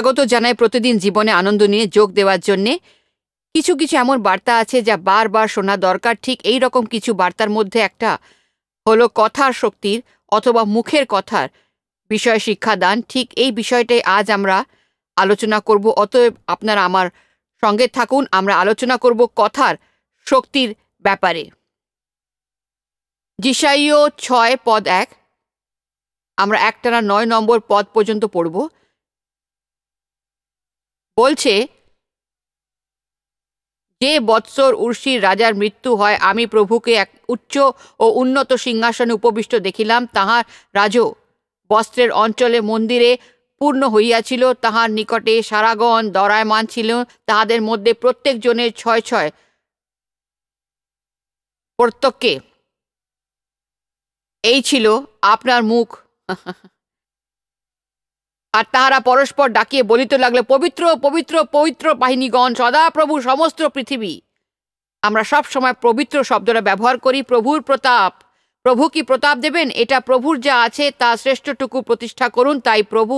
স্বাগত জানায় প্রতিদিন জীবনে আনন্দ নিয়ে যোগ দেওয়ার জন্যে কিছু কিছু এমন বার্তা আছে যা বারবার শোনা দরকার ঠিক এই রকম কিছু বার্তার মধ্যে একটা হলো কথার শক্তির অথবা মুখের কথার বিষয় শিক্ষাদান ঠিক এই বিষয়টাই আজ আমরা আলোচনা করব অতএব আপনারা আমার সঙ্গে থাকুন আমরা আলোচনা করব কথার শক্তির ব্যাপারে জিসাইও ছয় পদ এক আমরা একটানা নয় নম্বর পদ পর্যন্ত পড়ব বলছে যে বৎসর উর্ষির রাজার মৃত্যু হয় আমি প্রভুকে এক উচ্চ ও উন্নত সিংহাসনে উপবিষ্ট দেখিলাম তাহার রাজ বস্ত্রের অঞ্চলে মন্দিরে পূর্ণ হইয়াছিল তাহার নিকটে সারাগণ দরায়মান ছিল তাহাদের মধ্যে প্রত্যেক জনের ছয় ছয় প্রত্যক্ষে এই ছিল আপনার মুখ আর তাহারা পরস্পর ডাকিয়ে বলিতে লাগলে পবিত্র পবিত্র পবিত্র বাহিনীগণ সদাপ্রভু সমস্ত পৃথিবী আমরা সব সময় পবিত্র শব্দটা ব্যবহার করি প্রভুর প্রতাপ প্রভু কি প্রতাপ দেবেন এটা প্রভুর যা আছে তা শ্রেষ্ঠটুকু প্রতিষ্ঠা করুন তাই প্রভু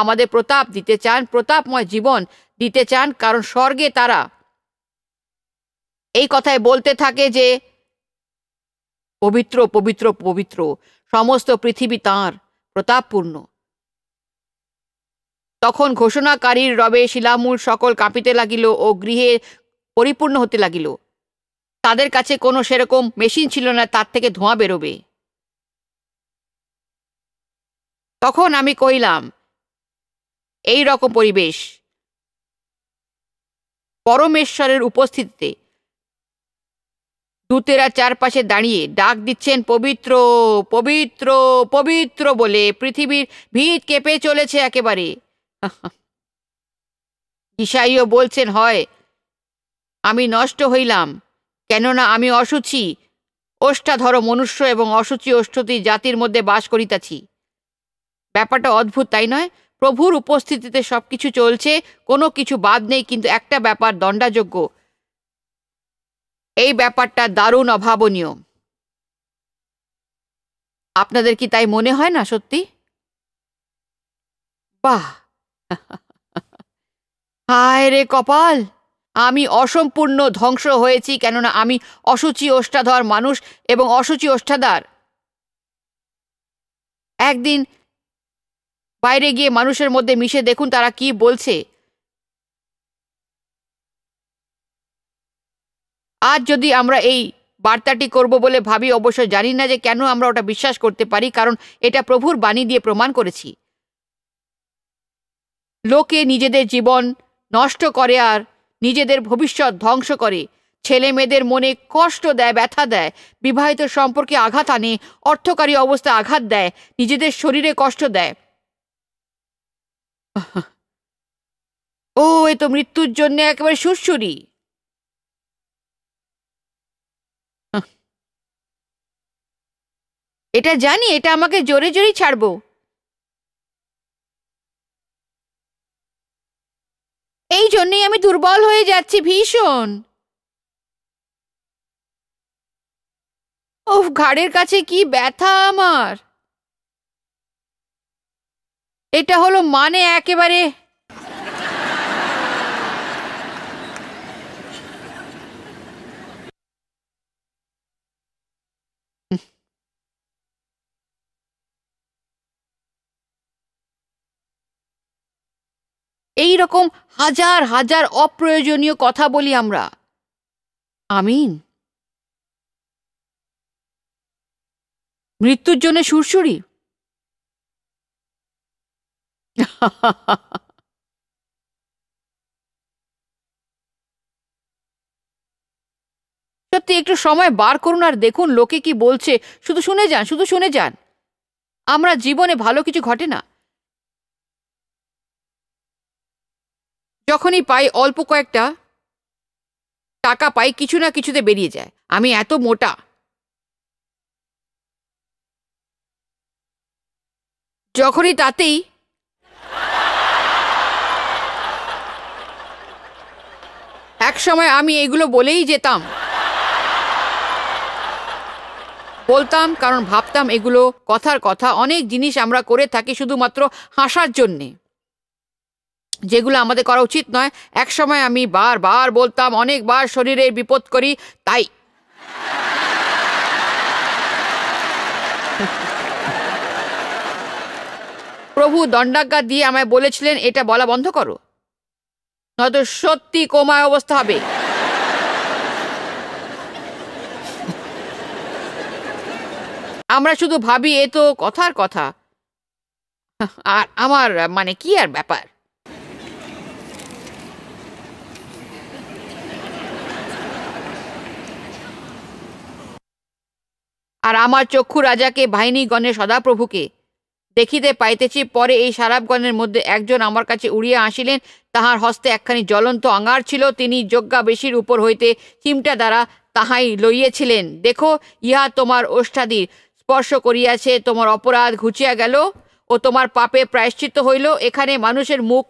আমাদের প্রতাপ দিতে চান প্রতাপময় জীবন দিতে চান কারণ স্বর্গে তারা এই কথায় বলতে থাকে যে পবিত্র পবিত্র পবিত্র সমস্ত পৃথিবী তাঁর প্রতাপপূর্ণ তখন ঘোষণাকারীর রবে শিলামূল সকল কাঁপিতে লাগিল ও গৃহে পরিপূর্ণ হতে লাগিল তাদের কাছে কোনো সেরকম মেশিন ছিল না তার থেকে ধোঁয়া বেরোবে তখন আমি কইলাম এই রকম পরিবেশ পরমেশ্বরের উপস্থিতিতে দূতেরা চারপাশে দাঁড়িয়ে ডাক দিচ্ছেন পবিত্র পবিত্র পবিত্র বলে পৃথিবীর ভিত কেঁপে চলেছে একেবারে ঈশাইও বলছেন হয় আমি নষ্ট হইলাম কেননা আমি অসুচি ধর মনুষ্য এবং অসুচি অষ্টতি জাতির মধ্যে বাস করিতাছি ব্যাপারটা অদ্ভুত তাই নয় প্রভুর উপস্থিতিতে সব কিছু চলছে কোনো কিছু বাদ নেই কিন্তু একটা ব্যাপার দণ্ডাযোগ্য এই ব্যাপারটা দারুণ অভাবনীয় আপনাদের কি তাই মনে হয় না সত্যি বাহ হায় রে কপাল আমি অসম্পূর্ণ ধ্বংস হয়েছি কেননা আমি অসুচি ওষ্ঠাধর মানুষ এবং অসুচি ওষ্ঠাদার একদিন বাইরে গিয়ে মানুষের মধ্যে মিশে দেখুন তারা কি বলছে আজ যদি আমরা এই বার্তাটি করব বলে ভাবি অবশ্য জানি না যে কেন আমরা ওটা বিশ্বাস করতে পারি কারণ এটা প্রভুর বাণী দিয়ে প্রমাণ করেছি লোকে নিজেদের জীবন নষ্ট করে আর নিজেদের ভবিষ্যৎ ধ্বংস করে ছেলে মেয়েদের মনে কষ্ট দেয় ব্যথা দেয় বিবাহিত সম্পর্কে আঘাত আনে অর্থকারী অবস্থায় আঘাত দেয় নিজেদের শরীরে কষ্ট দেয় ও এ তো মৃত্যুর জন্য একেবারে সুরসুরি এটা জানি এটা আমাকে জোরে জোরেই ছাড়বো এই জন্যই আমি দুর্বল হয়ে যাচ্ছি ভীষণ ওফ ঘাড়ের কাছে কি ব্যথা আমার এটা হলো মানে একেবারে এই রকম হাজার হাজার অপ্রয়োজনীয় কথা বলি আমরা আমিন মৃত্যুর জন্য সুরসুরি সত্যি একটু সময় বার করুন আর দেখুন লোকে কি বলছে শুধু শুনে যান শুধু শুনে যান আমরা জীবনে ভালো কিছু ঘটে না যখনই পাই অল্প কয়েকটা টাকা পাই কিছু না কিছুতে বেরিয়ে যায় আমি এত মোটা যখনই তাতেই এক সময় আমি এগুলো বলেই যেতাম বলতাম কারণ ভাবতাম এগুলো কথার কথা অনেক জিনিস আমরা করে থাকি শুধুমাত্র হাসার জন্যে যেগুলো আমাদের করা উচিত নয় এক সময় আমি বারবার বলতাম অনেকবার শরীরের বিপদ করি তাই প্রভু দণ্ডাজ্ঞা দিয়ে আমায় বলেছিলেন এটা বলা বন্ধ করো নয়তো সত্যি কোমায় অবস্থা হবে আমরা শুধু ভাবি এ তো কথার কথা আর আমার মানে কি আর ব্যাপার আর আমার চক্ষু রাজাকে গণে সদাপ্রভুকে দেখিতে পাইতেছি পরে এই সারাবগণের মধ্যে একজন আমার কাছে উড়িয়া আসিলেন তাহার হস্তে একখানি জ্বলন্ত আঙার ছিল তিনি বেশির উপর হইতে চিমটা দ্বারা তাহাই লইয়েছিলেন দেখো ইহা তোমার ওষ্ঠাদির স্পর্শ করিয়াছে তোমার অপরাধ ঘুচিয়া গেল ও তোমার পাপে প্রায়শ্চিত হইল এখানে মানুষের মুখ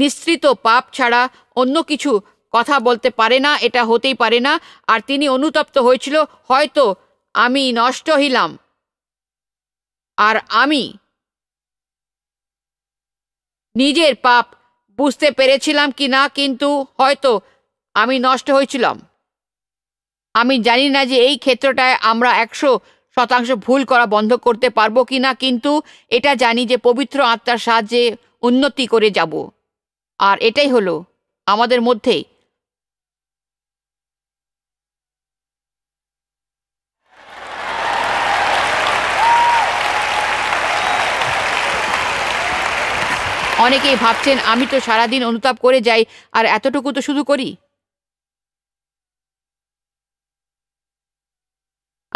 নিঃসৃত পাপ ছাড়া অন্য কিছু কথা বলতে পারে না এটা হতেই পারে না আর তিনি অনুতপ্ত হয়েছিল হয়তো আমি নষ্ট হইলাম আর আমি নিজের পাপ বুঝতে পেরেছিলাম কি না কিন্তু হয়তো আমি নষ্ট হয়েছিলাম আমি জানি না যে এই ক্ষেত্রটায় আমরা একশো শতাংশ ভুল করা বন্ধ করতে পারবো কি না কিন্তু এটা জানি যে পবিত্র আত্মার সাহায্যে উন্নতি করে যাব আর এটাই হলো আমাদের মধ্যে অনেকেই ভাবছেন আমি তো সারাদিন অনুতাপ করে যাই আর এতটুকু তো শুধু করি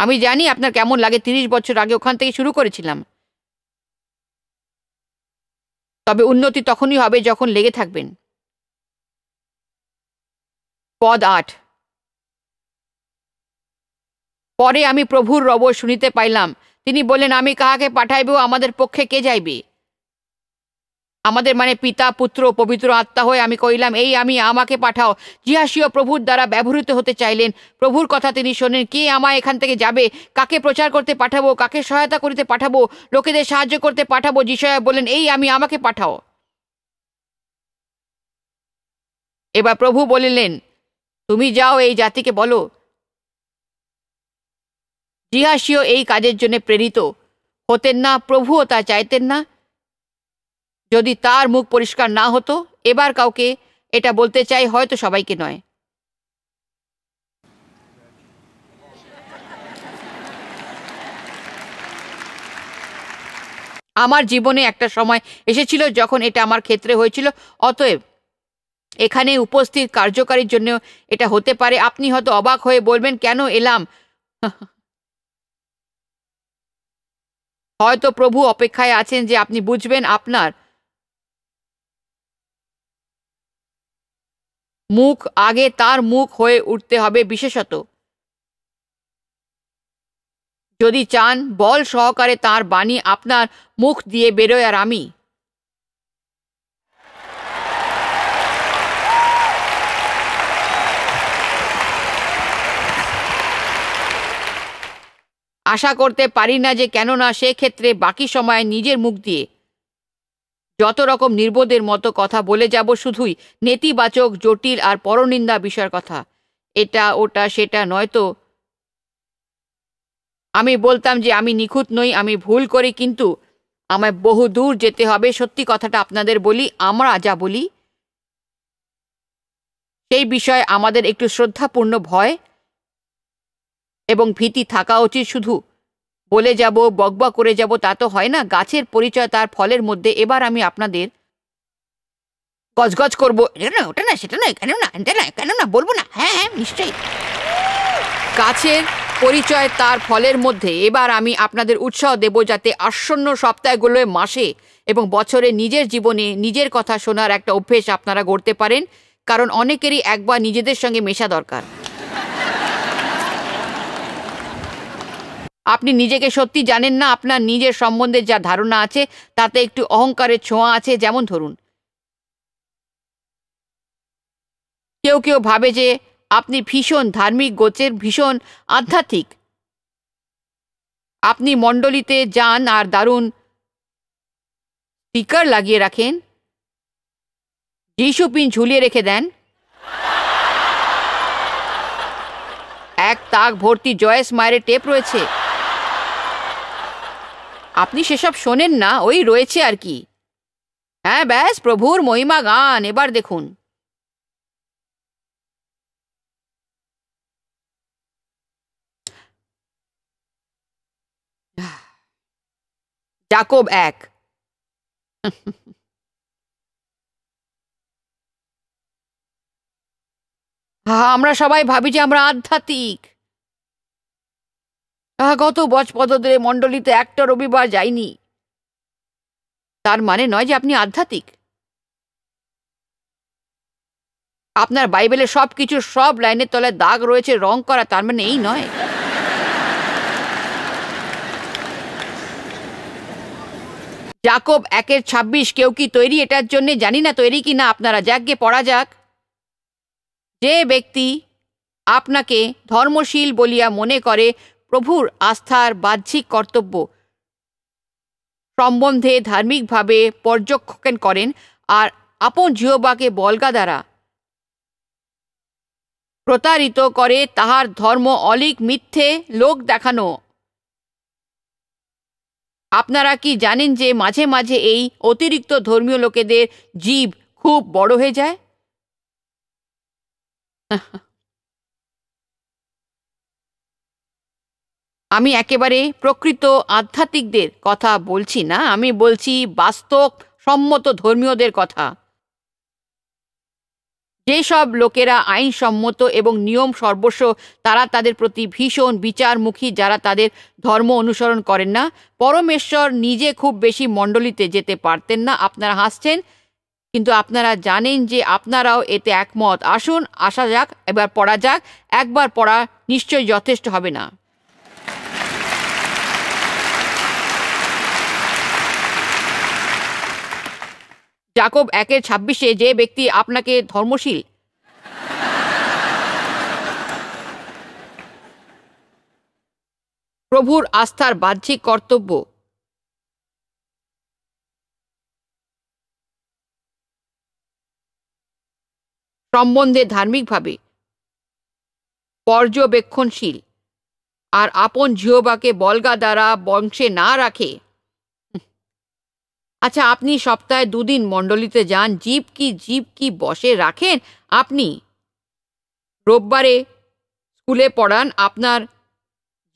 আমি জানি আপনার কেমন লাগে তিরিশ বছর আগে ওখান থেকে শুরু করেছিলাম তবে উন্নতি তখনই হবে যখন লেগে থাকবেন পদ আট পরে আমি প্রভুর রব শুনিতে পাইলাম তিনি বলেন আমি কাহাকে পাঠাইব আমাদের পক্ষে কে যাইবে আমাদের মানে পিতা পুত্র পবিত্র আত্মা হয়ে আমি কইলাম এই আমি আমাকে পাঠাও জিহাসীয় প্রভুর দ্বারা ব্যবহৃত হতে চাইলেন প্রভুর কথা তিনি শোনেন কে আমায় এখান থেকে যাবে কাকে প্রচার করতে পাঠাবো কাকে সহায়তা করিতে পাঠাবো লোকেদের সাহায্য করতে পাঠাবো জিসয়া বলেন এই আমি আমাকে পাঠাও এবার প্রভু বলিলেন তুমি যাও এই জাতিকে বলো জিহাসীয় এই কাজের জন্য প্রেরিত হতেন না প্রভুও তা চাইতেন না যদি তার মুখ পরিষ্কার না হতো এবার কাউকে এটা বলতে চাই হয়তো সবাইকে নয় আমার জীবনে একটা সময় এসেছিল যখন এটা আমার ক্ষেত্রে হয়েছিল অতএব এখানে উপস্থিত কার্যকারীর জন্য এটা হতে পারে আপনি হয়তো অবাক হয়ে বলবেন কেন এলাম হয়তো প্রভু অপেক্ষায় আছেন যে আপনি বুঝবেন আপনার মুখ আগে তার মুখ হয়ে উঠতে হবে বিশেষত যদি চান বল সহকারে তার বাণী আপনার মুখ দিয়ে বেরোয় আর আমি আশা করতে পারি না যে কেননা সেক্ষেত্রে বাকি সময় নিজের মুখ দিয়ে যত রকম নির্বোধের মতো কথা বলে যাব শুধুই নেতিবাচক জটিল আর পরনিন্দা বিষয়ের কথা এটা ওটা সেটা নয়তো আমি বলতাম যে আমি নিখুঁত নই আমি ভুল করি কিন্তু আমায় বহু দূর যেতে হবে সত্যি কথাটা আপনাদের বলি আমরা যা বলি সেই বিষয়ে আমাদের একটু শ্রদ্ধাপূর্ণ ভয় এবং ভীতি থাকা উচিত শুধু বলে যাব বকবা করে যাব তা তো হয় না গাছের পরিচয় তার ফলের মধ্যে এবার আমি আপনাদের গজগজ করবো না ওটা না সেটা নয় কেন না এটা না কেন না বলবো না হ্যাঁ হ্যাঁ নিশ্চয়ই গাছের পরিচয় তার ফলের মধ্যে এবার আমি আপনাদের উৎসাহ দেব যাতে আসন্ন সপ্তাহগুলোয় মাসে এবং বছরে নিজের জীবনে নিজের কথা শোনার একটা অভ্যেস আপনারা গড়তে পারেন কারণ অনেকেরই একবার নিজেদের সঙ্গে মেশা দরকার আপনি নিজেকে সত্যি জানেন না আপনার নিজের সম্বন্ধে যা ধারণা আছে তাতে একটু অহংকারের ছোঁয়া আছে যেমন ধরুন কেউ কেউ ভাবে যে আপনি ভীষণ ধার্মিক গোচের ভীষণ আধ্যাত্মিক আপনি মণ্ডলিতে যান আর দারুণ স্পিকার লাগিয়ে রাখেন যিশু পিন ঝুলিয়ে রেখে দেন এক তাক ভর্তি জয়েস মায়ের টেপ রয়েছে আপনি সেসব শোনেন না ওই রয়েছে আর কি হ্যাঁ ব্যাস প্রভুর মহিমা গান এবার দেখুন জাকব এক আমরা সবাই ভাবি যে আমরা আধ্যাত্মিক গত বছর মণ্ডলিতে একটা রবিবার যায়নি তার মানে নয় যে আপনি আধ্যাত্মিক আপনার বাইবেলে সব কিছু সব লাইনের তলায় দাগ রয়েছে রং করা তার মানে এই নয় জাকব একের ছাব্বিশ কেউ কি তৈরি এটার জন্যে জানি না তৈরি কি না আপনারা যাকে পড়া যাক যে ব্যক্তি আপনাকে ধর্মশীল বলিয়া মনে করে প্রভুর আস্থার বাহ্যিক কর্তব্য সম্বন্ধে ধার্মিকভাবে পর্যক্ষণ করেন আর আপন জিহবাকে বলগা দ্বারা প্রতারিত করে তাহার ধর্ম অলিক মিথ্যে লোক দেখানো আপনারা কি জানেন যে মাঝে মাঝে এই অতিরিক্ত ধর্মীয় লোকেদের জীব খুব বড় হয়ে যায় আমি একেবারে প্রকৃত আধ্যাত্মিকদের কথা বলছি না আমি বলছি বাস্তব সম্মত ধর্মীয়দের কথা যেসব লোকেরা আইনসম্মত এবং নিয়ম সর্বস্ব তারা তাদের প্রতি ভীষণ বিচারমুখী যারা তাদের ধর্ম অনুসরণ করেন না পরমেশ্বর নিজে খুব বেশি মণ্ডলিতে যেতে পারতেন না আপনারা হাসছেন কিন্তু আপনারা জানেন যে আপনারাও এতে একমত আসুন আসা যাক এবার পড়া যাক একবার পড়া নিশ্চয়ই যথেষ্ট হবে না জাকব একের ছাব্বিশে যে ব্যক্তি আপনাকে ধর্মশীল প্রভুর আস্থার বাহ্যিক কর্তব্য সম্বন্ধে ধার্মিকভাবে পর্যবেক্ষণশীল আর আপন ঝিওবাকে বলগা দ্বারা বংশে না রাখে আচ্ছা আপনি সপ্তাহে দুদিন মণ্ডলিতে যান জীব কি জীব কি বসে রাখেন আপনি রোববারে স্কুলে পড়ান আপনার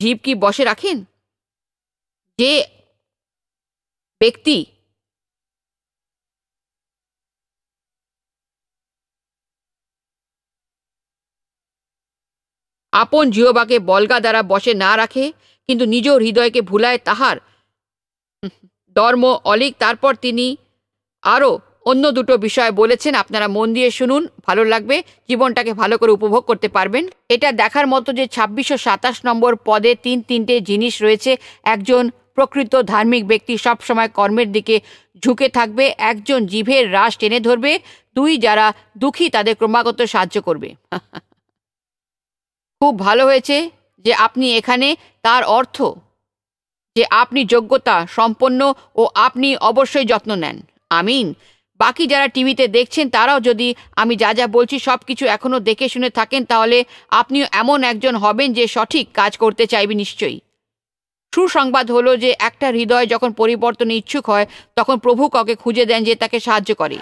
জীব কি বসে রাখেন যে ব্যক্তি আপন জিহবাকে বলগা দ্বারা বসে না রাখে কিন্তু নিজ হৃদয়কে ভুলায় তাহার ধর্ম অলিক তারপর তিনি আরও অন্য দুটো বিষয় বলেছেন আপনারা মন দিয়ে শুনুন ভালো লাগবে জীবনটাকে ভালো করে উপভোগ করতে পারবেন এটা দেখার মতো যে ছাব্বিশশো সাতাশ নম্বর পদে তিন তিনটে জিনিস রয়েছে একজন প্রকৃত ধার্মিক ব্যক্তি সবসময় কর্মের দিকে ঝুঁকে থাকবে একজন জীবের রাশ টেনে ধরবে দুই যারা দুঃখী তাদের ক্রমাগত সাহায্য করবে খুব ভালো হয়েছে যে আপনি এখানে তার অর্থ যে আপনি যোগ্যতা সম্পন্ন ও আপনি অবশ্যই যত্ন নেন আমিন বাকি যারা টিভিতে দেখছেন তারাও যদি আমি যা যা বলছি সব কিছু এখনও দেখে শুনে থাকেন তাহলে আপনিও এমন একজন হবেন যে সঠিক কাজ করতে চাইবে নিশ্চয়ই সুসংবাদ হলো যে একটা হৃদয় যখন পরিবর্তনে ইচ্ছুক হয় তখন প্রভু কাউকে খুঁজে দেন যে তাকে সাহায্য করে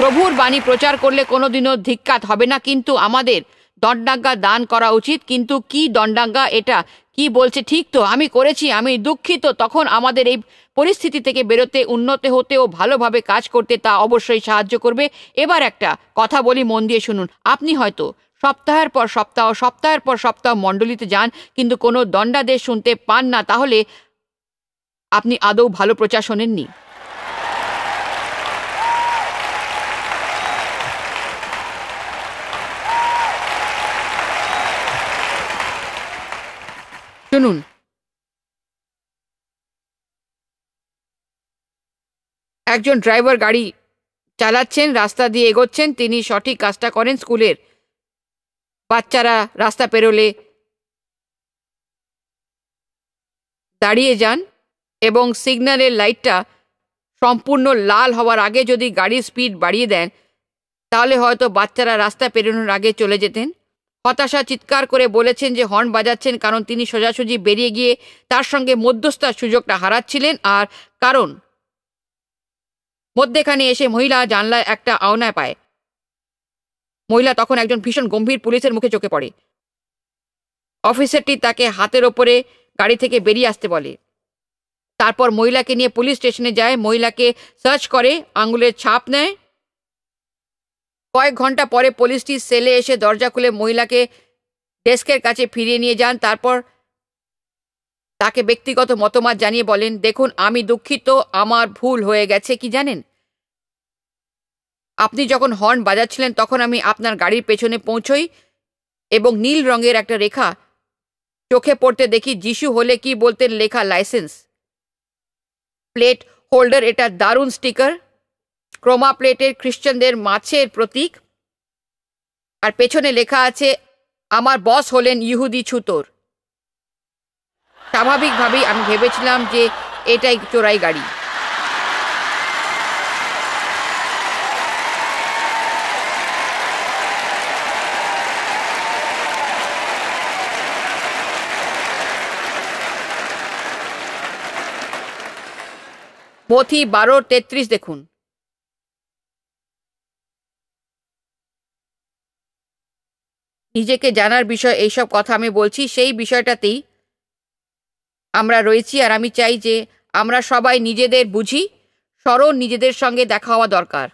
প্রভুর বাণী প্রচার করলে কোনোদিনও ধিক্কাত হবে না কিন্তু আমাদের দণ্ডাজ্ঞা দান করা উচিত কিন্তু কি দণ্ডাজ্ঞা এটা কি বলছে ঠিক তো আমি করেছি আমি দুঃখিত তখন আমাদের এই পরিস্থিতি থেকে বেরোতে উন্নত হতে ও ভালোভাবে কাজ করতে তা অবশ্যই সাহায্য করবে এবার একটা কথা বলি মন দিয়ে শুনুন আপনি হয়তো সপ্তাহের পর সপ্তাহ সপ্তাহের পর সপ্তাহ মণ্ডলীতে যান কিন্তু কোনো দণ্ডাদেশ শুনতে পান না তাহলে আপনি আদৌ ভালো প্রচার শোনেননি শুনুন একজন ড্রাইভার গাড়ি চালাচ্ছেন রাস্তা দিয়ে এগোচ্ছেন তিনি সঠিক কাজটা করেন স্কুলের বাচ্চারা রাস্তা পেরোলে দাঁড়িয়ে যান এবং সিগন্যালের লাইটটা সম্পূর্ণ লাল হওয়ার আগে যদি গাড়ির স্পিড বাড়িয়ে দেন তাহলে হয়তো বাচ্চারা রাস্তা পেরোনোর আগে চলে যেতেন হতাশা চিৎকার করে বলেছেন যে হর্ন বাজাচ্ছেন কারণ তিনি সোজাসুজি বেরিয়ে গিয়ে তার সঙ্গে মধ্যস্থার সুযোগটা হারাচ্ছিলেন আর কারণ মধ্যেখানে এসে মহিলা জানলায় একটা আওনায় পায় মহিলা তখন একজন ভীষণ গম্ভীর পুলিশের মুখে চোখে পড়ে অফিসারটি তাকে হাতের ওপরে গাড়ি থেকে বেরিয়ে আসতে বলে তারপর মহিলাকে নিয়ে পুলিশ স্টেশনে যায় মহিলাকে সার্চ করে আঙুলের ছাপ নেয় কয়েক ঘন্টা পরে পুলিশটি সেলে এসে দরজা খুলে মহিলাকে ডেস্কের কাছে ফিরিয়ে নিয়ে যান তারপর তাকে ব্যক্তিগত মতামত জানিয়ে বলেন দেখুন আমি দুঃখিত আমার ভুল হয়ে গেছে কি জানেন আপনি যখন হর্ন বাজাচ্ছিলেন তখন আমি আপনার গাড়ির পেছনে পৌঁছই এবং নীল রঙের একটা রেখা চোখে পড়তে দেখি যিশু হলে কি বলতেন লেখা লাইসেন্স প্লেট হোল্ডার এটা দারুণ স্টিকার ক্রোমা প্লেটের খ্রিশ্চানদের মাছের প্রতীক আর পেছনে লেখা আছে আমার বস হলেন ইহুদি ছুতোর স্বাভাবিকভাবেই আমি ভেবেছিলাম যে এটাই চোরাই গাড়ি পথি বারো তেত্রিশ দেখুন নিজেকে জানার বিষয় এইসব কথা আমি বলছি সেই বিষয়টাতেই আমরা রয়েছি আর আমি চাই যে আমরা সবাই নিজেদের বুঝি স্মরণ নিজেদের সঙ্গে দেখা হওয়া দরকার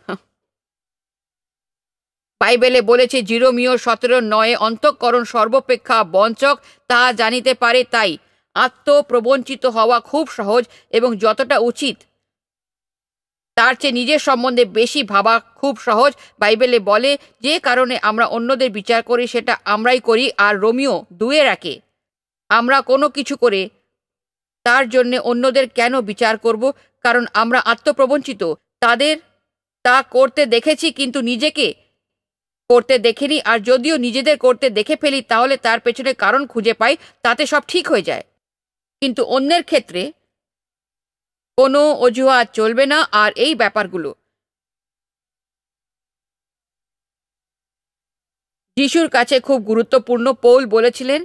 বাইবেলে বলেছে জিরোমিও সতেরো নয়ে অন্তঃকরণ সর্বপেক্ষা বঞ্চক তা জানিতে পারে তাই আত্মপ্রবঞ্চিত হওয়া খুব সহজ এবং যতটা উচিত তার চেয়ে নিজের সম্বন্ধে বেশি ভাবা খুব সহজ বাইবেলে বলে যে কারণে আমরা অন্যদের বিচার করি সেটা আমরাই করি আর রোমিও দুয়ে রাখে আমরা কোনো কিছু করে তার জন্যে অন্যদের কেন বিচার করব কারণ আমরা আত্মপ্রবঞ্চিত তাদের তা করতে দেখেছি কিন্তু নিজেকে করতে দেখিনি আর যদিও নিজেদের করতে দেখে ফেলি তাহলে তার পেছনে কারণ খুঁজে পাই তাতে সব ঠিক হয়ে যায় কিন্তু অন্যের ক্ষেত্রে কোনো অজুহাত চলবে না আর এই ব্যাপারগুলো যিশুর কাছে খুব গুরুত্বপূর্ণ পৌল বলেছিলেন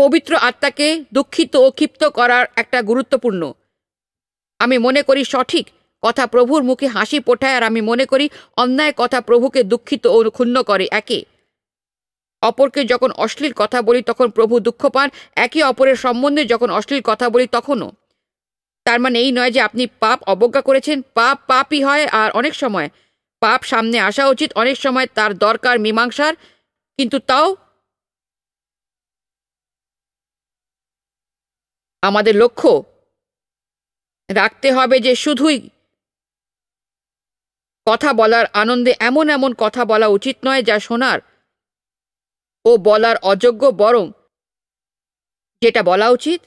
পবিত্র আত্মাকে দুঃখিত ও ক্ষিপ্ত করার একটা গুরুত্বপূর্ণ আমি মনে করি সঠিক কথা প্রভুর মুখে হাসি পোঠায় আর আমি মনে করি অন্যায় কথা প্রভুকে দুঃখিত ও ক্ষুণ্ণ করে একে অপরকে যখন অশ্লীল কথা বলি তখন প্রভু দুঃখ পান একে অপরের সম্বন্ধে যখন অশ্লীল কথা বলি তখনও তার মানে এই নয় যে আপনি পাপ অবজ্ঞা করেছেন পাপ পাপই হয় আর অনেক সময় পাপ সামনে আসা উচিত অনেক সময় তার দরকার মীমাংসার কিন্তু তাও আমাদের লক্ষ্য রাখতে হবে যে শুধুই কথা বলার আনন্দে এমন এমন কথা বলা উচিত নয় যা শোনার ও বলার অযোগ্য বরং যেটা বলা উচিত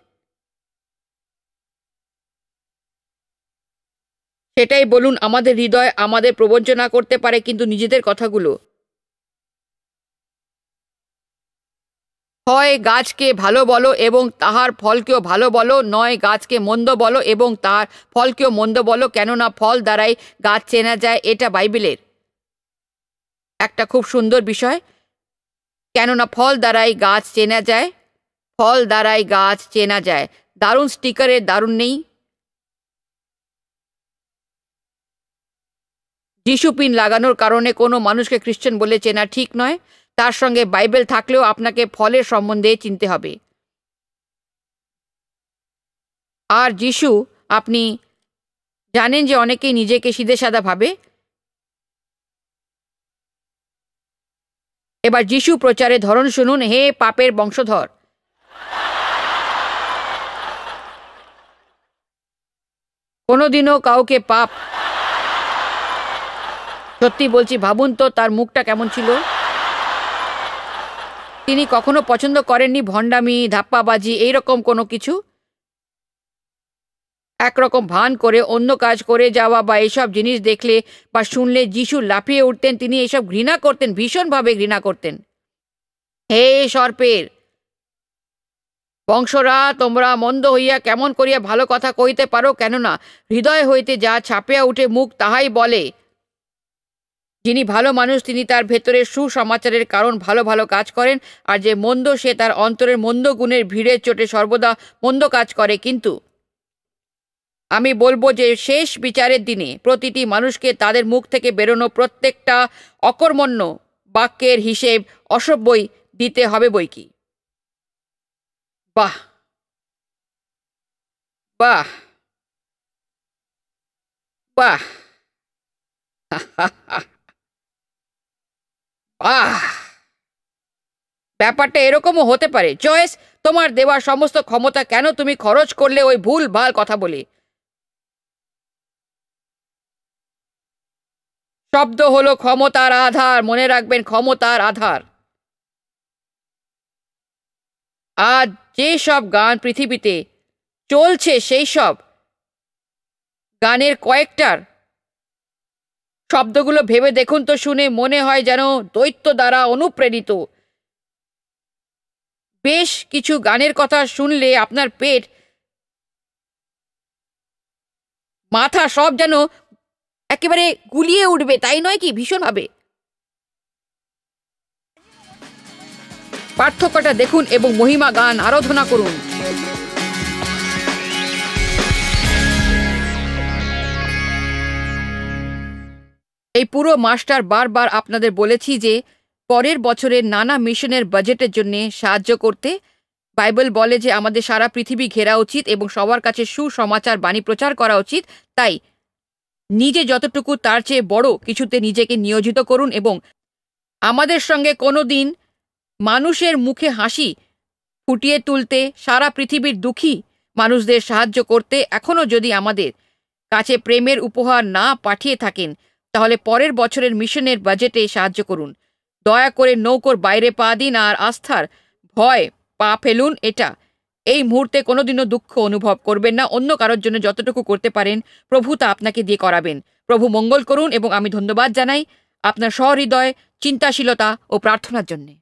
সেটাই বলুন আমাদের হৃদয় আমাদের প্রবঞ্চনা করতে পারে কিন্তু নিজেদের কথাগুলো হয় গাছকে ভালো বলো এবং তাহার ফলকেও ভালো বলো নয় গাছকে মন্দ বলো এবং তার ফলকেও মন্দ বলো কেননা ফল দ্বারাই গাছ চেনা যায় এটা বাইবেলের একটা খুব সুন্দর বিষয় কেননা ফল দ্বারাই গাছ চেনা যায় ফল দ্বারাই গাছ চেনা যায় দারুণ স্টিকারে দারুণ নেই যিশুপিন লাগানোর কারণে কোনো মানুষকে খ্রিশ্চান বলে চেনা ঠিক নয় তার সঙ্গে বাইবেল থাকলেও আপনাকে ফলের সম্বন্ধে চিনতে হবে আর যিশু আপনি জানেন যে অনেকেই নিজেকে সিধে সাদা ভাবে এবার যিশু প্রচারে ধরন শুনুন হে পাপের বংশধর কোনোদিনও কাউকে পাপ সত্যি বলছি ভাবুন তো তার মুখটা কেমন ছিল তিনি কখনো পছন্দ করেননি ভণ্ডামি ধাপ্পাবাজি এইরকম কোনো কিছু একরকম ভান করে অন্য কাজ করে যাওয়া বা এসব জিনিস দেখলে বা শুনলে যিশু লাফিয়ে উঠতেন তিনি এসব ঘৃণা করতেন ভীষণভাবে ঘৃণা করতেন হে সর্পের বংশরা তোমরা মন্দ হইয়া কেমন করিয়া ভালো কথা কইতে পারো কেননা হৃদয় হইতে যা ছাপিয়া উঠে মুখ তাহাই বলে যিনি ভালো মানুষ তিনি তার ভেতরে সুসমাচারের কারণ ভালো ভালো কাজ করেন আর যে মন্দ সে তার অন্তরের মন্দ গুণের ভিড়ের চোটে সর্বদা মন্দ কাজ করে কিন্তু আমি বলবো যে শেষ বিচারের দিনে প্রতিটি মানুষকে তাদের মুখ থেকে বেরোনো প্রত্যেকটা অকর্মণ্য বাক্যের হিসেব অসভ্যই দিতে হবে বই কি বাহ বাহ বাহ বাহ ব্যাপারটা এরকমও হতে পারে চয়েস তোমার দেওয়া সমস্ত ক্ষমতা কেন তুমি খরচ করলে ওই ভুল ভাল কথা বলে শব্দ হলো ক্ষমতার আধার মনে রাখবেন ক্ষমতার আধার আজ যে সব গান পৃথিবীতে চলছে সেই সব গানের কয়েকটার শব্দগুলো ভেবে দেখুন তো শুনে মনে হয় যেন দৈত্য দ্বারা অনুপ্রেরিত বেশ কিছু গানের কথা শুনলে আপনার পেট মাথা সব যেন একেবারে গুলিয়ে উঠবে তাই নয় কি ভীষণভাবে পার্থক্যটা দেখুন এবং মহিমা গান আরাধনা করুন এই পুরো মাস্টার বারবার আপনাদের বলেছি যে পরের বছরের নানা মিশনের বাজেটের জন্য সাহায্য করতে বাইবেল বলে যে আমাদের সারা পৃথিবী ঘেরা উচিত এবং সবার কাছে সুসমাচার বাণী প্রচার করা উচিত তাই নিজে যতটুকু তার চেয়ে বড় কিছুতে নিজেকে নিয়োজিত করুন এবং আমাদের সঙ্গে কোনো দিন মানুষের মুখে হাসি ফুটিয়ে তুলতে সারা পৃথিবীর দুঃখী মানুষদের সাহায্য করতে এখনও যদি আমাদের কাছে প্রেমের উপহার না পাঠিয়ে থাকেন তাহলে পরের বছরের মিশনের বাজেটে সাহায্য করুন দয়া করে নৌকোর বাইরে পা দিন আর আস্থার ভয় পা ফেলুন এটা এই মুহূর্তে কোনোদিনও দুঃখ অনুভব করবেন না অন্য কারোর জন্য যতটুকু করতে পারেন প্রভু তা আপনাকে দিয়ে করাবেন প্রভু মঙ্গল করুন এবং আমি ধন্যবাদ জানাই আপনার সহৃদয় চিন্তাশীলতা ও প্রার্থনার জন্যে